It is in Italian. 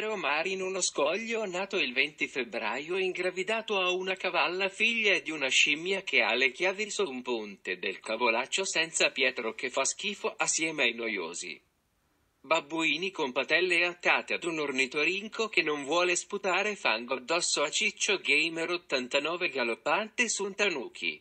Vero in uno scoglio, nato il 20 febbraio e ingravidato a una cavalla figlia di una scimmia che ha le chiavi su un ponte del cavolaccio senza Pietro che fa schifo assieme ai noiosi. Babbuini con patelle attate ad un ornitorinco che non vuole sputare fango addosso a Ciccio Gamer 89 galoppante su un tanuki.